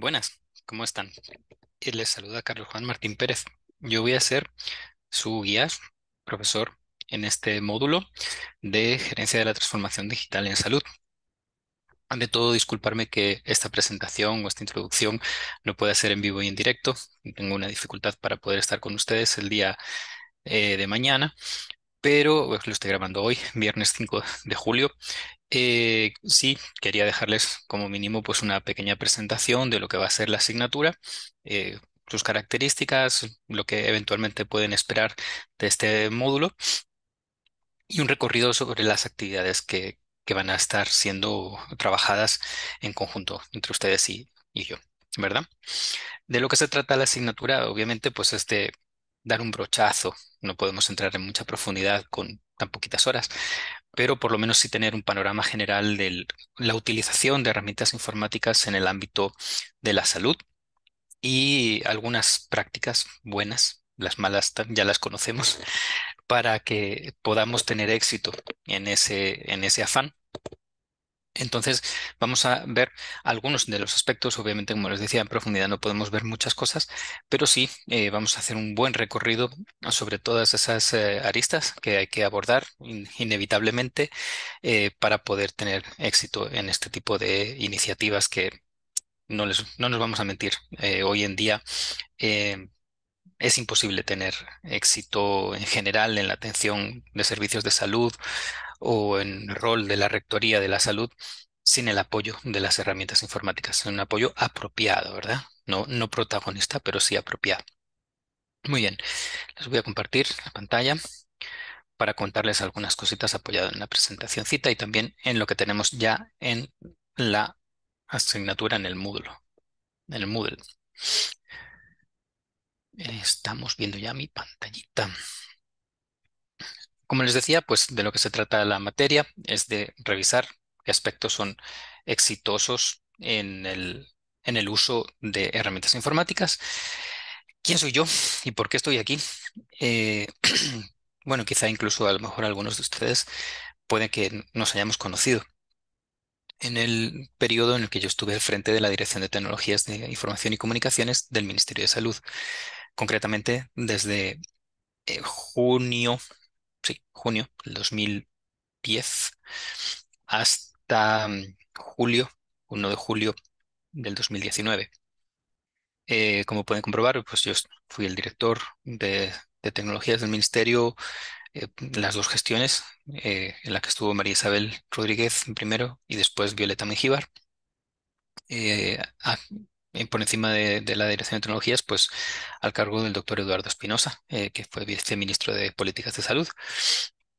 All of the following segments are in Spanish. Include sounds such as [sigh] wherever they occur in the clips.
Buenas, ¿cómo están? Eh, les saluda Carlos Juan Martín Pérez. Yo voy a ser su guía, profesor, en este módulo de gerencia de la transformación digital en salud. Ante todo, disculparme que esta presentación o esta introducción no pueda ser en vivo y en directo. Tengo una dificultad para poder estar con ustedes el día eh, de mañana, pero pues, lo estoy grabando hoy, [laughs] viernes 5 de julio. Eh, sí, quería dejarles como mínimo pues una pequeña presentación de lo que va a ser la asignatura, eh, sus características, lo que eventualmente pueden esperar de este módulo y un recorrido sobre las actividades que, van a estar siendo trabajadas en conjunto entre ustedes y, y yo, ¿verdad? De lo que se trata la asignatura, obviamente, pues este dar un brochazo. No podemos entrar en mucha profundidad con tan poquitas horas, pero por lo menos sí tener un panorama general de la utilización de herramientas informáticas en el ámbito de la salud y algunas prácticas buenas, las malas ya las conocemos, para que podamos tener éxito en ese, en ese afán entonces, vamos a ver algunos de los aspectos. Obviamente, como les decía, en profundidad no podemos ver muchas cosas, pero sí eh, vamos a hacer un buen recorrido sobre todas esas eh, aristas que hay que abordar inevitablemente eh, para poder tener éxito en este tipo de iniciativas que no nos vamos a mentir. hoy en día es imposible tener éxito en general en la atención de servicios de salud o en rol de la Rectoría de la Salud sin el apoyo de las herramientas informáticas, un apoyo apropiado, ¿verdad? No, no protagonista, pero sí apropiado. Muy bien, les voy a compartir la pantalla para contarles algunas cositas apoyado en la presentacióncita y también en lo que tenemos ya en la asignatura en el módulo En el Moodle. Estamos viendo ya mi pantallita. Como les decía, pues de lo que se trata la materia es de revisar qué aspectos son exitosos en el, uso de herramientas informáticas. ¿Quién soy yo y por qué estoy aquí? Eh, [clears throat] bueno, quizá incluso a lo mejor algunos de ustedes pueden que nos hayamos conocido. En el periodo en el que yo estuve al frente de la Dirección de Tecnologías de Información y Comunicaciones del Ministerio de Salud, concretamente desde eh, junio sí, junio del 2010 hasta mm, julio, 1 de julio del 2019. Eh, como pueden comprobar, pues yo fui el director de, tecnologías del ministerio, eh, las dos gestiones, eh, en la que estuvo María Isabel Rodríguez primero y después Violeta Mejíbar. Eh, por encima de, la Dirección de Tecnologías, pues al cargo del doctor Eduardo Espinosa, eh, que fue viceministro de Políticas de Salud.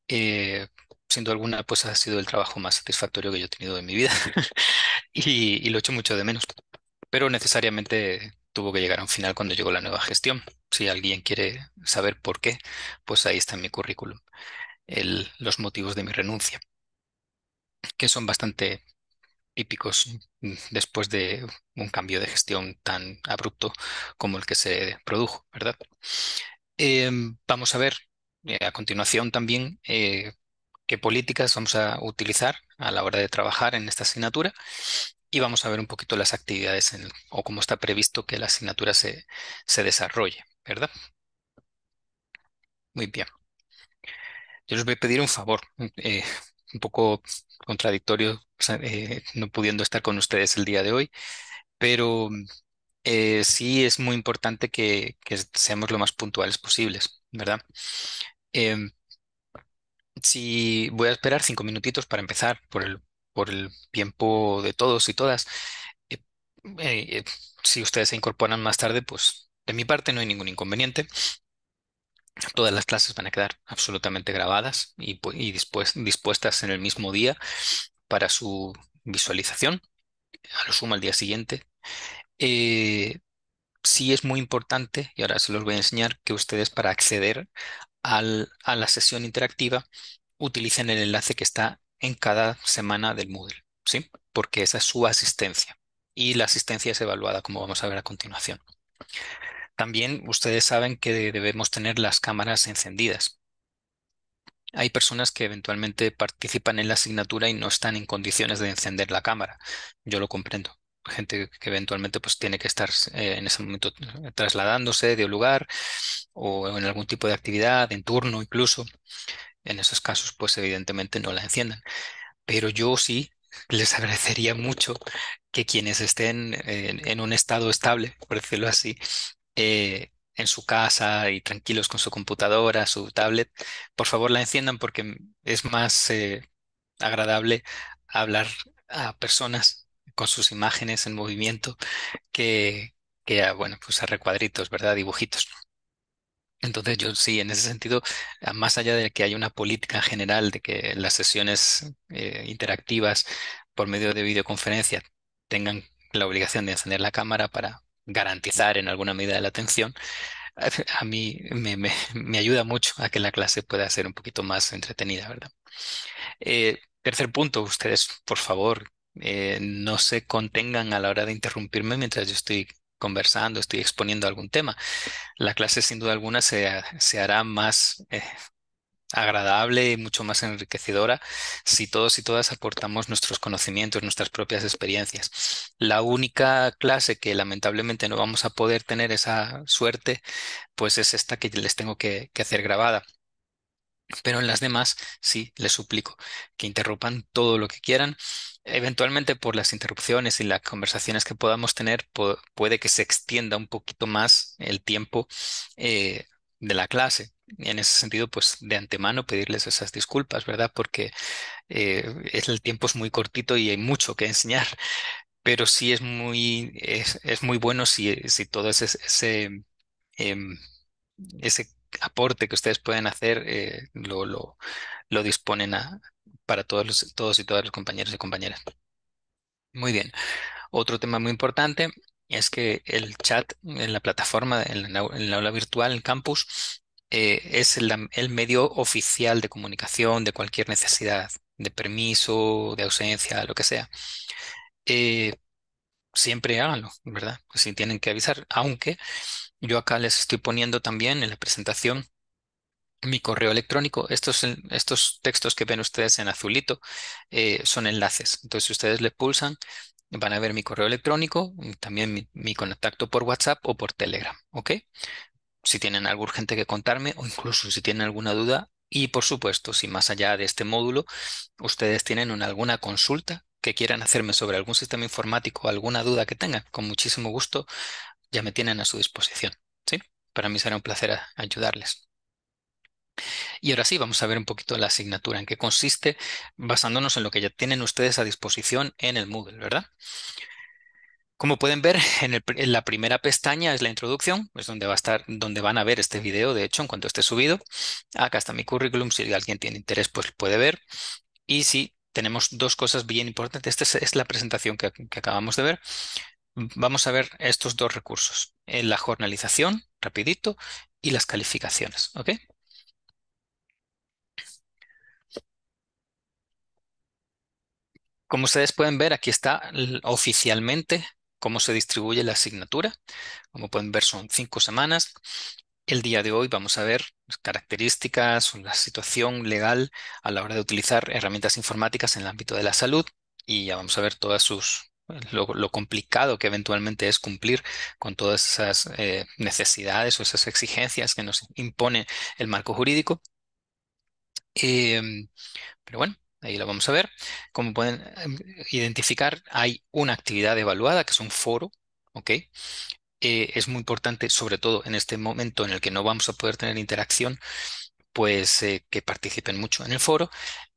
Eh, Siendo alguna, pues ha sido el trabajo más satisfactorio que yo he tenido en mi vida [laughs] y, lo echo mucho de menos. Pero necesariamente tuvo que llegar a un final cuando llegó la nueva gestión. Si alguien quiere saber por qué, pues ahí está en mi currículum los motivos de mi renuncia, que son bastante típicos mm, después de un cambio de gestión tan abrupto como el que se produjo, ¿verdad? Em, vamos a ver eh, a continuación también eh, qué políticas vamos a utilizar a la hora de trabajar en esta asignatura y vamos a ver un poquito las actividades o cómo está previsto que la asignatura se, desarrolle, ¿verdad? Muy bien. Yo les voy a pedir un favor, eh, un poco contradictorio eh, no pudiendo estar con ustedes el día de hoy, pero mm, eh, sí es muy importante que, seamos lo más puntuales posibles, ¿verdad? Em, si voy a esperar cinco minutitos para empezar por el, por el tiempo de todos y todas. Eh, si ustedes se incorporan más tarde, pues de mi parte no hay ningún inconveniente. Todas las clases van a quedar absolutamente grabadas y, pues, y dispuestas en el mismo día para su visualización, a lo sumo al día siguiente. Eh, sí es muy importante, y ahora se los voy a enseñar, que ustedes para acceder a la sesión interactiva utilicen el enlace que está en cada semana del Moodle, ¿sí? Porque esa es su asistencia y la asistencia es evaluada, como vamos a ver a continuación. También ustedes saben que debemos tener las cámaras encendidas hay personas que eventualmente participan en la asignatura y no están en condiciones de encender la cámara. Yo lo comprendo. Gente que eventualmente pues, tiene que estar eh, en ese momento eh, trasladándose de un lugar o en algún tipo de actividad, en turno incluso. En esos casos, pues evidentemente no la enciendan. Pero yo sí les [laughs] agradecería mucho que quienes estén en, un estado estable, por decirlo así, eh, en su casa y tranquilos con su computadora, su tablet, por favor la enciendan porque es más eh, agradable hablar a personas con sus imágenes en movimiento que, a, bueno, pues a recuadritos, ¿verdad? Dibujitos. Entonces yo sí, en ese sentido, más allá de que hay una política general de que las sesiones eh, interactivas por medio de videoconferencia tengan la obligación de encender la cámara para garantizar en alguna medida la atención, [laughs] a mí me, ayuda mucho a que la clase pueda ser un poquito más entretenida, ¿verdad? Eh, tercer punto, ustedes, por favor, eh, no se contengan a la hora de interrumpirme mientras yo estoy conversando, estoy exponiendo algún tema. La clase, sin duda alguna, se, se hará más, eh, agradable y mucho más enriquecedora si todos y todas aportamos nuestros conocimientos, nuestras propias experiencias. La única clase que lamentablemente no vamos a poder tener esa suerte, pues es esta que les tengo que, hacer grabada. Pero en las demás, sí, les suplico que interrumpan todo lo que quieran. Eventualmente, por las interrupciones y las conversaciones que podamos tener, puede que se extienda un poquito más el tiempo eh, de la clase en ese sentido, pues de antemano pedirles esas disculpas, ¿verdad? Porque eh, el tiempo es muy cortito y hay mucho que enseñar, pero sí es muy, es, muy bueno si, si todo ese, ese, em, ese aporte que ustedes pueden hacer eh, lo, lo, lo, disponen a, para todos, los, todos y todas los compañeros y compañeras. Muy bien. Otro tema muy importante es que el chat en la plataforma, en la, en la aula virtual, en campus, eh, es el, el, medio oficial de comunicación de cualquier necesidad, de permiso, de ausencia, lo que sea. Eh, siempre háganlo, ¿verdad? si pues tienen que avisar, aunque yo acá les estoy poniendo también en la presentación mi correo electrónico. Estos, estos textos que ven ustedes en azulito eh, son enlaces. Entonces, si ustedes le pulsan, van a ver mi correo electrónico, también mi, mi contacto por WhatsApp o por Telegram, ¿ok? si tienen algo urgente que contarme o incluso si tienen alguna duda. Y por supuesto, si más allá de este módulo ustedes tienen alguna consulta que quieran hacerme sobre algún sistema informático, alguna duda que tengan, con muchísimo gusto ya me tienen a su disposición. ¿sí? Para mí será un placer ayudarles. Y ahora sí, vamos a ver un poquito la asignatura, en qué consiste, basándonos en lo que ya tienen ustedes a disposición en el Moodle, ¿verdad? Como pueden ver, [laughs] en, la primera pestaña es la introducción, es donde va a estar, donde van a ver este video, de hecho, en cuanto esté subido. Acá está mi currículum, si alguien tiene interés, pues puede ver. Y sí, tenemos dos cosas bien importantes. Esta es, la presentación que, que, acabamos de ver. Vamos a ver estos dos recursos, eh, la jornalización, rapidito, y las calificaciones, ¿ok? Como ustedes pueden ver, aquí está oficialmente cómo se distribuye la asignatura. Como pueden ver, son cinco semanas. El día de hoy vamos a ver las características o la situación legal a la hora de utilizar herramientas informáticas en el ámbito de la salud y ya vamos a ver todas sus lo, complicado que eventualmente es cumplir con todas esas eh, necesidades o esas exigencias que nos impone el marco jurídico. Em, pero bueno, ahí lo vamos a ver. Como pueden em, identificar, hay una actividad evaluada, que es un foro, ¿ok? Eh, es muy importante, sobre todo en este momento en el que no vamos a poder tener interacción, pues eh, que participen mucho en el foro.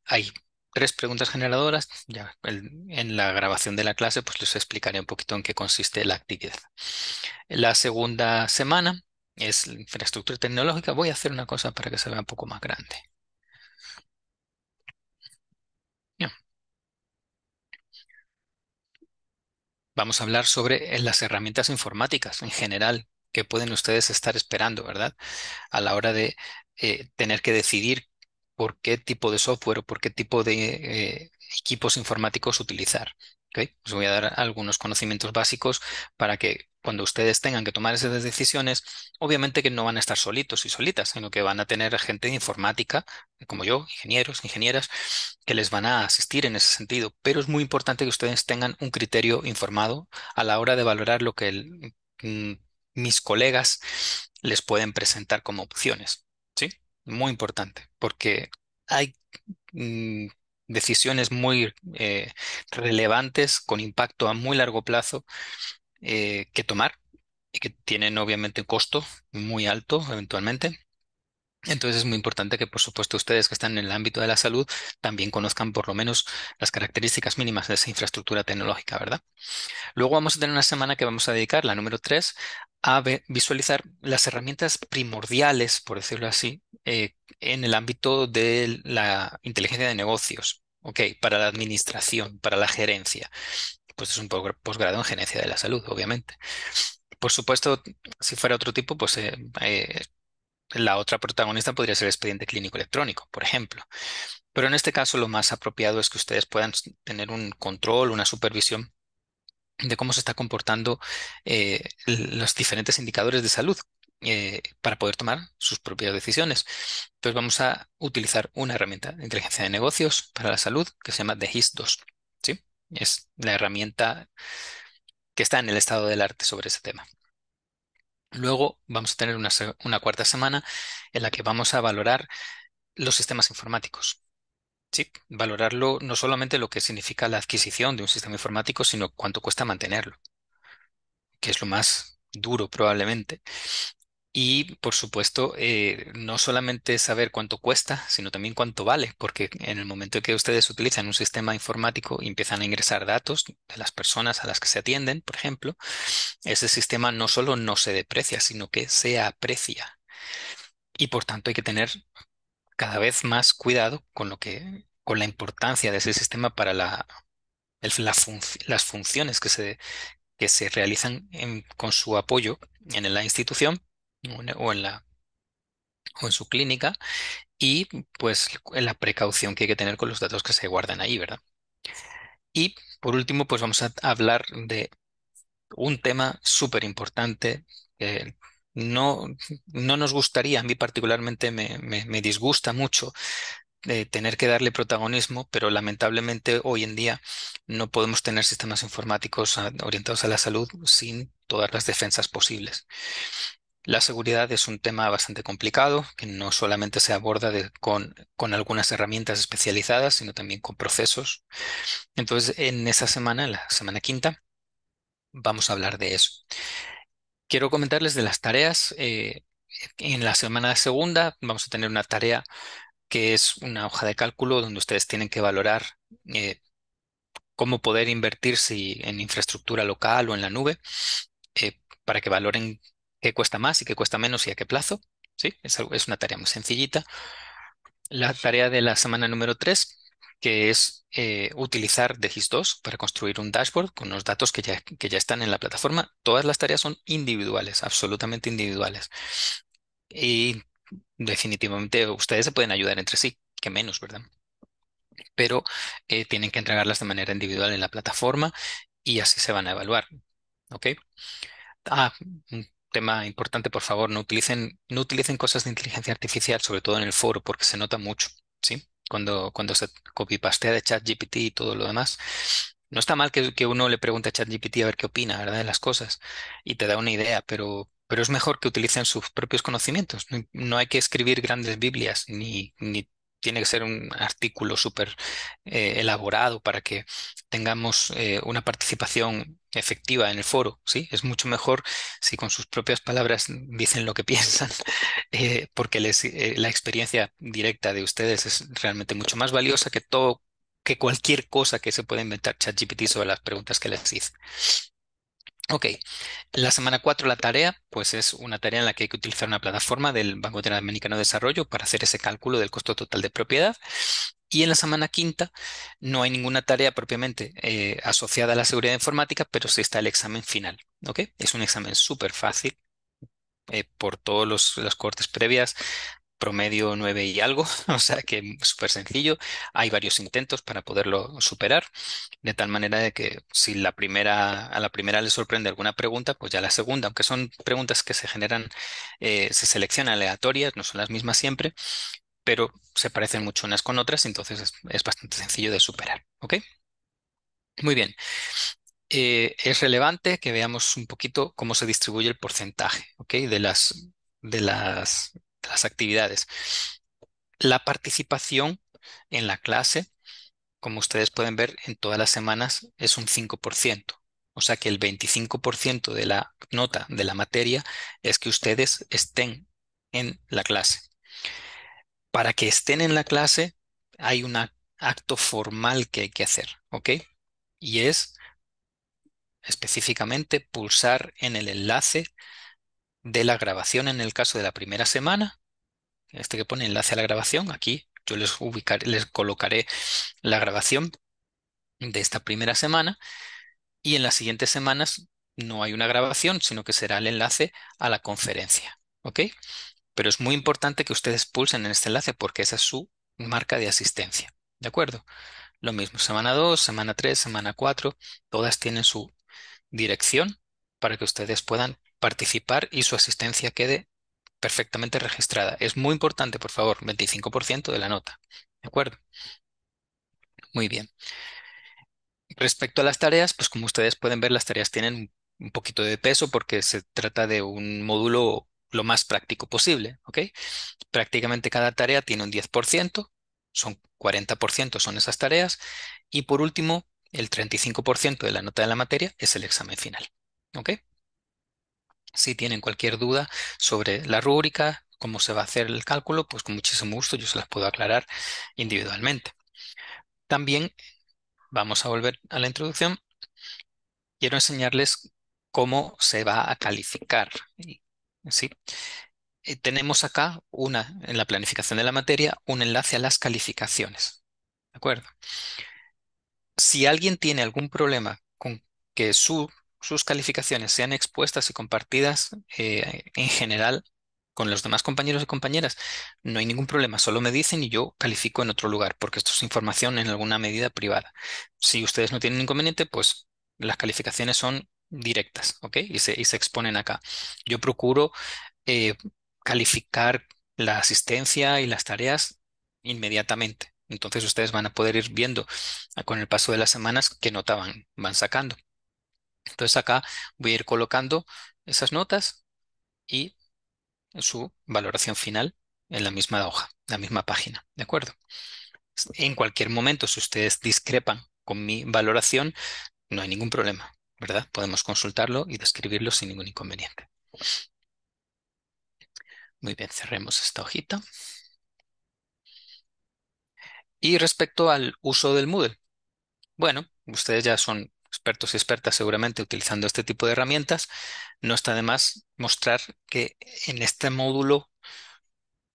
Hay tres preguntas generadoras. Ya en la grabación de la clase, pues les explicaré un poquito en qué consiste la actividad. La segunda semana es infraestructura tecnológica. Voy a hacer una cosa para que se vea un poco más grande. vamos a hablar sobre eh, las herramientas informáticas en general que pueden ustedes estar esperando, ¿verdad? A la hora de eh, tener que decidir por qué tipo de software o por qué tipo de eh, equipos informáticos utilizar. Os pues voy a dar algunos conocimientos básicos para que cuando ustedes tengan que tomar esas decisiones, obviamente que no van a estar solitos y solitas, sino que van a tener gente de informática, como yo, ingenieros, ingenieras, que les van a asistir en ese sentido. Pero es muy importante que ustedes tengan un criterio informado a la hora de valorar lo que mm, mis colegas les pueden presentar como opciones. ¿Sí? Muy importante, porque hay mm, decisiones muy eh, relevantes con impacto a muy largo plazo eh, que tomar y que tienen obviamente un costo muy alto eventualmente. Entonces es muy importante que, por supuesto, ustedes que están en el ámbito de la salud también conozcan por lo menos las características mínimas de esa infraestructura tecnológica, ¿verdad? Luego vamos a tener una semana que vamos a dedicar, la número 3, a visualizar las herramientas primordiales, por decirlo así, eh, en el ámbito de la inteligencia de negocios, ¿ok? Para la administración, para la gerencia. Pues es un posgrado en gerencia de la salud, obviamente por supuesto, si fuera otro tipo, pues eh, eh, la otra protagonista podría ser expediente clínico electrónico, por ejemplo. Pero en este caso lo más apropiado es que ustedes puedan tener un control, una supervisión de cómo se está comportando eh, los diferentes indicadores de salud eh, para poder tomar sus propias decisiones. Entonces vamos a utilizar una herramienta de inteligencia de negocios para la salud que se llama The HIS 2. ¿sí? Es la herramienta que está en el estado del arte sobre ese tema. Luego vamos a tener una, cuarta semana en la que vamos a valorar los sistemas informáticos. Sí, valorarlo no solamente lo que significa la adquisición de un sistema informático, sino cuánto cuesta mantenerlo, que es lo más duro probablemente. Y, por supuesto, eh, no solamente saber cuánto cuesta, sino también cuánto vale, porque en el momento en que ustedes utilizan un sistema informático y empiezan a ingresar datos de las personas a las que se atienden, por ejemplo, ese sistema no solo no se deprecia, sino que se aprecia. Y, por tanto, hay que tener cada vez más cuidado con lo que con la importancia de ese sistema para las funciones que se, realizan con su apoyo en la institución o en la, su clínica y pues la precaución que hay que tener con los datos que se guardan ahí, ¿verdad? Y por último, pues vamos a hablar de un tema súper importante no, no, nos gustaría, a mí particularmente me, disgusta mucho eh, tener que darle protagonismo, pero lamentablemente hoy en día no podemos tener sistemas informáticos ah, orientados a la salud sin todas las defensas posibles. La seguridad es un tema bastante complicado que no solamente se aborda con, algunas herramientas especializadas, sino también con procesos. Entonces, en esa semana, la semana quinta, vamos a hablar de eso. Quiero comentarles de las tareas. Eh, en la semana segunda vamos a tener una tarea que es una hoja de cálculo donde ustedes tienen que valorar eh, cómo poder invertirse en infraestructura local o en la nube eh, para que valoren qué cuesta más y qué cuesta menos y a qué plazo. ¿sí? Es, una tarea muy sencillita. La tarea de la semana número 3, que es eh, utilizar Degis 2 para construir un dashboard con los datos que ya, están en la plataforma. Todas las tareas son individuales, absolutamente individuales. Y definitivamente ustedes se pueden ayudar entre sí, que menos, ¿verdad? Pero eh, tienen que entregarlas de manera individual en la plataforma y así se van a evaluar. ¿Ok? Ah, tema importante, por favor, no utilicen, no utilicen cosas de inteligencia artificial, sobre todo en el foro, porque se nota mucho, ¿sí? Cuando, cuando se copypastea de ChatGPT y todo lo demás. No está mal que, que uno le pregunte a ChatGPT a ver qué opina, ¿verdad? De las cosas y te da una idea, pero, pero es mejor que utilicen sus propios conocimientos. No, no hay que escribir grandes Biblias ni, ni tiene que ser un artículo súper eh, elaborado para que tengamos eh, una participación efectiva en el foro, ¿sí? Es mucho mejor si con sus propias palabras dicen lo que [laughs] piensan, eh, porque la experiencia directa de ustedes es realmente mucho más valiosa que todo, que cualquier cosa que se pueda inventar ChatGPT sobre las preguntas que les hice. Ok, la semana 4 la tarea, pues es una tarea en la que hay que utilizar una plataforma del Banco Interamericano de Desarrollo para hacer ese cálculo del costo total de propiedad. Y en la semana quinta no hay ninguna tarea propiamente eh, asociada a la seguridad informática, pero sí está el examen final. ¿ok? Es un examen súper fácil eh, por todos los, las cortes previas, promedio 9 y algo, [laughs] o sea que súper sencillo. Hay varios intentos para poderlo superar, de tal manera de que si la primera, a la primera le sorprende alguna pregunta, pues ya la segunda, aunque son preguntas que se generan, eh, se seleccionan aleatorias, no son las mismas siempre, pero se parecen mucho unas con otras, entonces es, bastante sencillo de superar. Muy bien. Eh, es relevante que veamos un poquito cómo se distribuye el porcentaje de, las, de las las actividades. La participación en la clase, como ustedes pueden ver, en todas las semanas es un 5%. O sea que el 25% de la nota de la materia es que ustedes estén en la clase. Para que estén en la clase hay un acto formal que hay que hacer, ¿ok? Y es específicamente pulsar en el enlace de la grabación en el caso de la primera semana, este que pone enlace a la grabación, aquí yo les, ubicaré, les colocaré la grabación de esta primera semana y en las siguientes semanas no hay una grabación, sino que será el enlace a la conferencia. ¿Ok? Pero es muy importante que ustedes pulsen en este enlace porque esa es su marca de asistencia. ¿De acuerdo? Lo mismo, semana 2, semana 3, semana 4, todas tienen su dirección para que ustedes puedan participar y su asistencia quede perfectamente registrada. Es muy importante, por favor, 25% de la nota. ¿De acuerdo? Muy bien. Respecto a las tareas, pues como ustedes pueden ver, las tareas tienen un poquito de peso porque se trata de un módulo lo más práctico posible, ¿ok? Prácticamente cada tarea tiene un 10%, son 40% son esas tareas, y por último, el 35% de la nota de la materia es el examen final, ¿ok? Si tienen cualquier duda sobre la rúbrica, cómo se va a hacer el cálculo, pues con muchísimo gusto yo se las puedo aclarar individualmente. También vamos a volver a la introducción. Quiero enseñarles cómo se va a calificar. ¿sí? Eh, tenemos acá una, en la planificación de la materia, un enlace a las calificaciones. ¿De acuerdo? Si alguien tiene algún problema con que su sus calificaciones sean expuestas y compartidas eh, en general con los demás compañeros y compañeras, no hay ningún problema, solo me dicen y yo califico en otro lugar, porque esto es información en alguna medida privada. Si ustedes no tienen inconveniente, pues las calificaciones son directas, ¿ok? Y se, exponen acá. Yo procuro eh, calificar la asistencia y las tareas inmediatamente. Entonces ustedes van a poder ir viendo ah, con el paso de las semanas qué nota van sacando. Entonces acá voy a ir colocando esas notas y su valoración final en la misma hoja, la misma página, ¿de acuerdo? En cualquier momento, si ustedes discrepan con mi valoración, no hay ningún problema, ¿verdad? Podemos consultarlo y describirlo sin ningún inconveniente. Muy bien, cerremos esta hojita. Y respecto al uso del Moodle, bueno, ustedes ya son expertos y expertas seguramente utilizando este tipo de herramientas, no está de más mostrar que en este módulo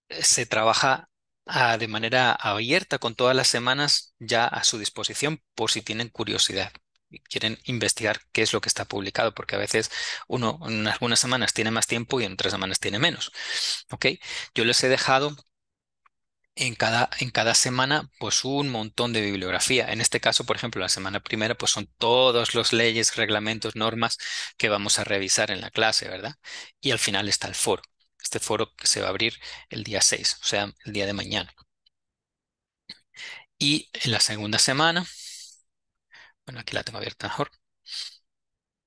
eh, se trabaja ah, de manera abierta con todas las semanas ya a su disposición por si tienen curiosidad y quieren investigar qué es lo que está publicado, porque a veces uno en algunas semanas tiene más tiempo y en otras semanas tiene menos. ¿Ok? Yo les he dejado en cada, en cada semana, pues un montón de bibliografía. En este caso, por ejemplo, la semana primera, pues son todos los leyes, reglamentos, normas que vamos a revisar en la clase, ¿verdad? Y al final está el foro. Este foro que se va a abrir el día 6, o sea, el día de mañana. Y en la segunda semana, bueno, aquí la tengo abierta mejor.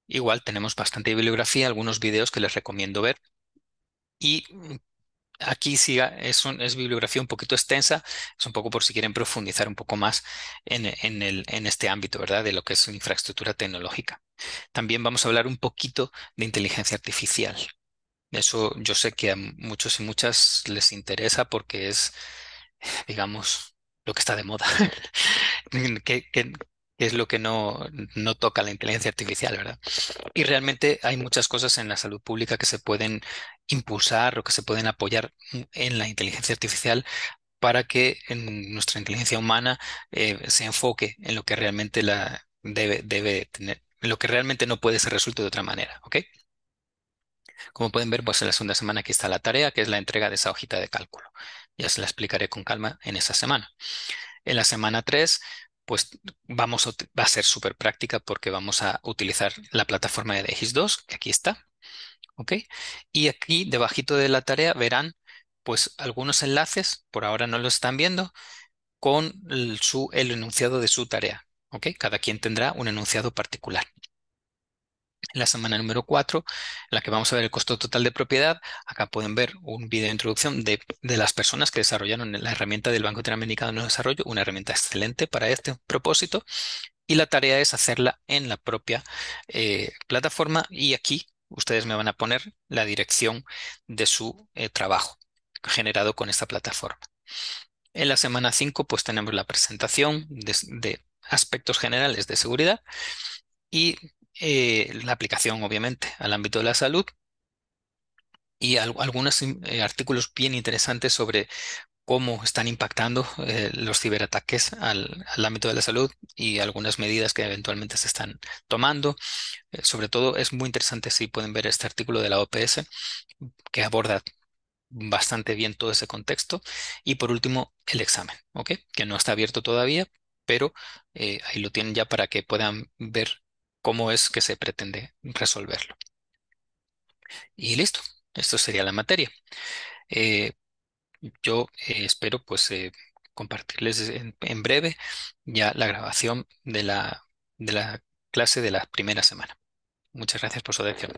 Igual tenemos bastante bibliografía, algunos videos que les recomiendo ver. Y Aquí sí ah, es, bibliografía un poquito extensa, es un poco por si quieren profundizar un poco más en, este ámbito, ¿verdad? De lo que es infraestructura tecnológica. También vamos a hablar un poquito de inteligencia artificial. Eso yo sé que a muchos y muchas les interesa porque es, digamos, lo que está de moda. [laughs] que, es lo que no, no, toca la inteligencia artificial, ¿verdad? Y realmente hay muchas cosas en la salud pública que se pueden impulsar o que se pueden apoyar en la inteligencia artificial para que en nuestra inteligencia humana eh, se enfoque en lo que realmente la debe, debe tener, lo que realmente no puede ser resuelto de otra manera, Como pueden ver, pues en la segunda semana aquí está la tarea, que es la entrega de esa hojita de cálculo. Ya se la explicaré con calma en esa semana. En la semana 3, pues vamos va a ser súper práctica porque vamos a utilizar la plataforma de DX2, que aquí está, ¿ok? Y aquí debajito de la tarea verán pues algunos enlaces, por ahora no lo están viendo, con el, su, el enunciado de su tarea, ¿ok? Cada quien tendrá un enunciado particular. la semana número 4, en la que vamos a ver el costo total de propiedad, acá pueden ver un video de introducción de, las personas que desarrollaron la herramienta del Banco Interamericano de Desarrollo, una herramienta excelente para este propósito, y la tarea es hacerla en la propia eh, plataforma y aquí ustedes me van a poner la dirección de su eh, trabajo generado con esta plataforma. En la semana 5 pues tenemos la presentación de, aspectos generales de seguridad y eh, la aplicación obviamente al ámbito de la salud y algunos eh, artículos bien interesantes sobre cómo están impactando eh, los ciberataques al, ámbito de la salud y algunas medidas que eventualmente se están tomando. Eh, sobre todo es muy interesante si pueden ver este artículo de la OPS que aborda bastante bien todo ese contexto. Y por último, el examen, Que no está abierto todavía, pero eh, ahí lo tienen ya para que puedan ver cómo es que se pretende resolverlo. Y listo, esto sería la materia. Yo eh, espero pues eh, compartirles en, breve ya la grabación de la, de la clase de la primera semana. Muchas gracias por su atención.